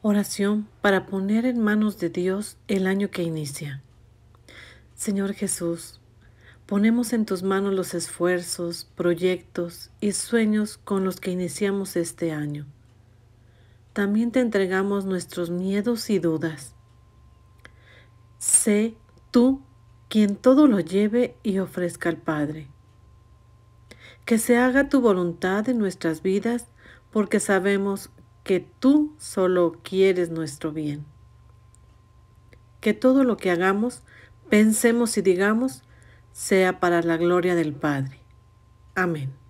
Oración para poner en manos de Dios el año que inicia. Señor Jesús, ponemos en tus manos los esfuerzos, proyectos y sueños con los que iniciamos este año. También te entregamos nuestros miedos y dudas. Sé tú quien todo lo lleve y ofrezca al Padre. Que se haga tu voluntad en nuestras vidas porque sabemos que tú solo quieres nuestro bien. Que todo lo que hagamos, pensemos y digamos, sea para la gloria del Padre. Amén.